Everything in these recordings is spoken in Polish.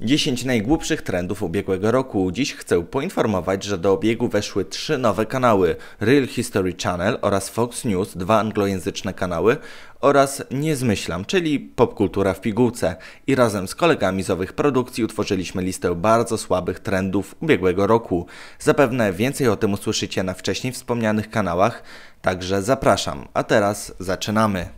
10 najgłupszych trendów ubiegłego roku. Dziś chcę poinformować, że do obiegu weszły trzy nowe kanały: Real History Channel oraz Fox News, dwa anglojęzyczne kanały oraz niezmyślam, czyli popkultura w pigułce. I razem z kolegami z owych produkcji utworzyliśmy listę bardzo słabych trendów ubiegłego roku. Zapewne więcej o tym usłyszycie na wcześniej wspomnianych kanałach, także zapraszam. A teraz zaczynamy.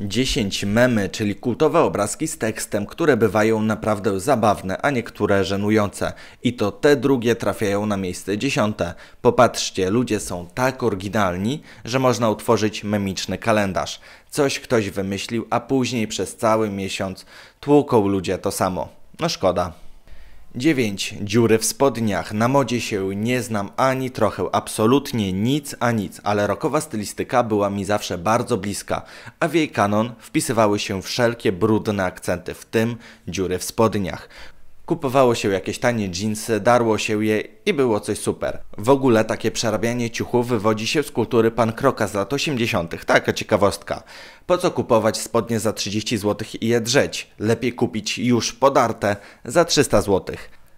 10 memy, czyli kultowe obrazki z tekstem, które bywają naprawdę zabawne, a niektóre żenujące. I to te drugie trafiają na miejsce dziesiąte. Popatrzcie, ludzie są tak oryginalni, że można utworzyć memiczny kalendarz. Coś ktoś wymyślił, a później przez cały miesiąc tłuką ludzie to samo. No szkoda. 9. Dziury w spodniach. Na modzie się nie znam ani trochę, absolutnie nic a nic, ale rokowa stylistyka była mi zawsze bardzo bliska, a w jej kanon wpisywały się wszelkie brudne akcenty, w tym dziury w spodniach. Kupowało się jakieś tanie dżinsy, darło się je i było coś super. W ogóle takie przerabianie ciuchów wywodzi się z kultury pan Kroka z lat 80. Taka ciekawostka. Po co kupować spodnie za 30 zł i je drzeć? Lepiej kupić już podarte za 300 zł.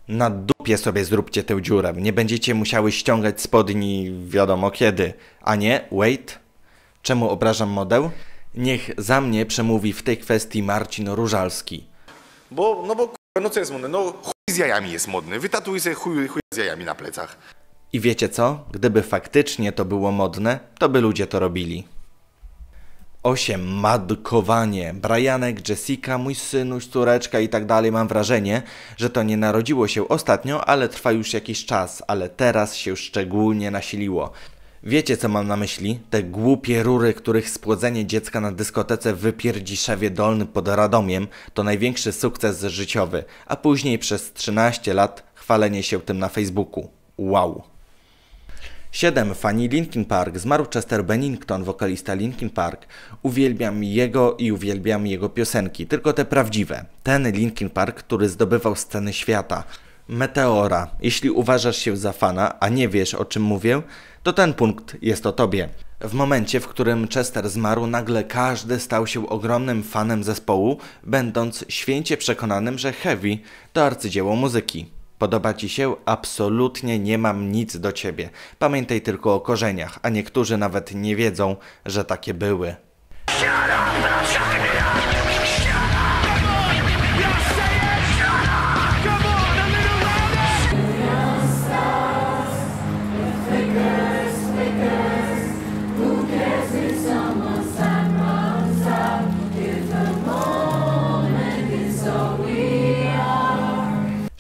Na dupie sobie zróbcie tę dziurę, nie będziecie musiały ściągać spodni wiadomo kiedy. A nie, wait. Czemu obrażam model? Niech za mnie przemówi w tej kwestii Marcin Różalski. Bo, no bo no co jest modne? No chuj z jajami jest modny. Wytatuj sobie chuj, chuj z jajami na plecach. I wiecie co? Gdyby faktycznie to było modne, to by ludzie to robili. 8. Madkowanie. Brianek, Jessica, mój synuś, córeczka i tak dalej. Mam wrażenie, że to nie narodziło się ostatnio, ale trwa już jakiś czas, ale teraz się szczególnie nasiliło. Wiecie co mam na myśli? Te głupie rury, których spłodzenie dziecka na dyskotece wypierdzi Szewie Dolny pod Radomiem to największy sukces życiowy, a później przez 13 lat chwalenie się tym na Facebooku. Wow. 7. Fani Linkin Park. Zmarł Chester Bennington, wokalista Linkin Park. Uwielbiam jego i uwielbiam jego piosenki, tylko te prawdziwe. Ten Linkin Park, który zdobywał sceny świata. Meteora. Jeśli uważasz się za fana, a nie wiesz o czym mówię, to ten punkt jest o tobie. W momencie, w którym Chester zmarł, nagle każdy stał się ogromnym fanem zespołu, będąc święcie przekonanym, że Heavy to arcydzieło muzyki. Podoba ci się? Absolutnie nie mam nic do ciebie. Pamiętaj tylko o korzeniach, a niektórzy nawet nie wiedzą, że takie były. Shut up,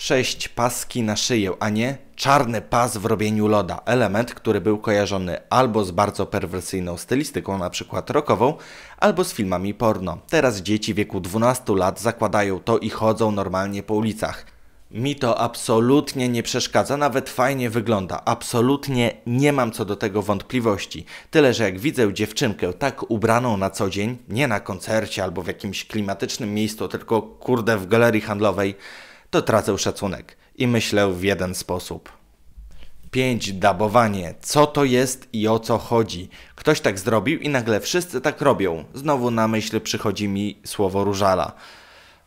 sześć paski na szyję, a nie czarny pas w robieniu loda. Element, który był kojarzony albo z bardzo perwersyjną stylistyką, na przykład rockową, albo z filmami porno. Teraz dzieci wieku 12 lat zakładają to i chodzą normalnie po ulicach. Mi to absolutnie nie przeszkadza, nawet fajnie wygląda. Absolutnie nie mam co do tego wątpliwości. Tyle, że jak widzę dziewczynkę tak ubraną na co dzień, nie na koncercie albo w jakimś klimatycznym miejscu, tylko kurde w galerii handlowej, to tracę szacunek i myślę w jeden sposób. 5. Dabowanie. Co to jest i o co chodzi? Ktoś tak zrobił i nagle wszyscy tak robią. Znowu na myśl przychodzi mi słowo różala.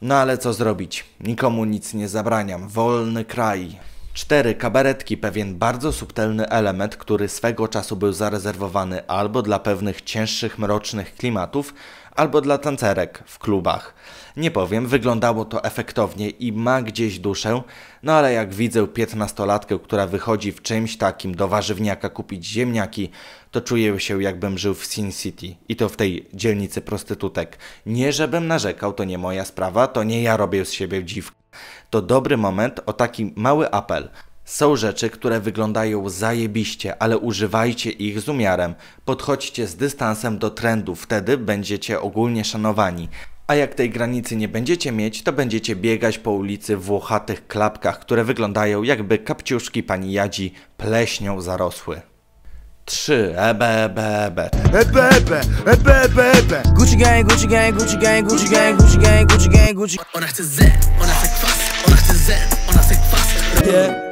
No ale co zrobić? Nikomu nic nie zabraniam. Wolny kraj. 4. Kabaretki. Pewien bardzo subtelny element, który swego czasu był zarezerwowany albo dla pewnych cięższych, mrocznych klimatów, albo dla tancerek w klubach. Nie powiem, wyglądało to efektownie i ma gdzieś duszę, no ale jak widzę piętnastolatkę, która wychodzi w czymś takim do warzywniaka kupić ziemniaki, to czuję się jakbym żył w Sin City i to w tej dzielnicy prostytutek. Nie żebym narzekał, to nie moja sprawa, to nie ja robię z siebie dziwkę. To dobry moment o taki mały apel. Są rzeczy, które wyglądają zajebiście, ale używajcie ich z umiarem. Podchodźcie z dystansem do trendu, wtedy będziecie ogólnie szanowani. A jak tej granicy nie będziecie mieć, to będziecie biegać po ulicy w włochatych klapkach, które wyglądają jakby kapciuszki pani Jadzi pleśnią zarosły. 3. Ebe, ebe, ebe. Ebe, ebe, ebe, ebe, ebe. Gucci gang, Gucci gang, Gucci gang, Gucci gang, Gucci gang, Gucci gang, Gucci. Ona chce Z, ona chce kwas, ona chce Z, ona chce kwas. Yeah.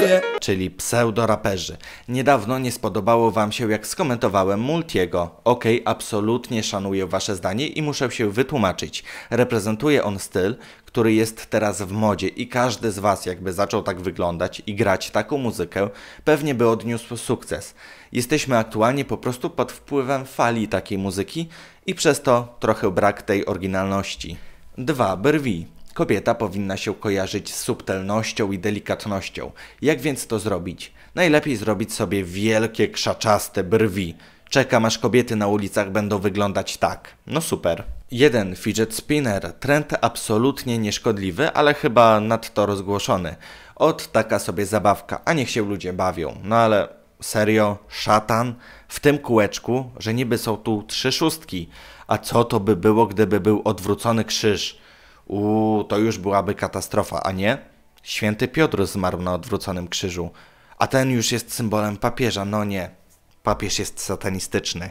Czyli czyli pseudoraperzy. Niedawno nie spodobało wam się jak skomentowałem Multiego. Okej, okay, absolutnie szanuję wasze zdanie i muszę się wytłumaczyć. Reprezentuje on styl, który jest teraz w modzie i każdy z was jakby zaczął tak wyglądać i grać taką muzykę, pewnie by odniósł sukces. Jesteśmy aktualnie po prostu pod wpływem fali takiej muzyki i przez to trochę brak tej oryginalności. 2. Brwi. Kobieta powinna się kojarzyć z subtelnością i delikatnością. Jak więc to zrobić? Najlepiej zrobić sobie wielkie, krzaczaste brwi. Czekam aż kobiety na ulicach będą wyglądać tak. No super. 1. Fidget spinner. Trend absolutnie nieszkodliwy, ale chyba nadto rozgłoszony. Od taka sobie zabawka, a niech się ludzie bawią. No ale serio, szatan? W tym kółeczku, że niby są tu trzy szóstki. A co to by było, gdyby był odwrócony krzyż? Uuu, to już byłaby katastrofa, a nie? Święty Piotr zmarł na odwróconym krzyżu, a ten już jest symbolem papieża, no nie. Papież jest satanistyczny.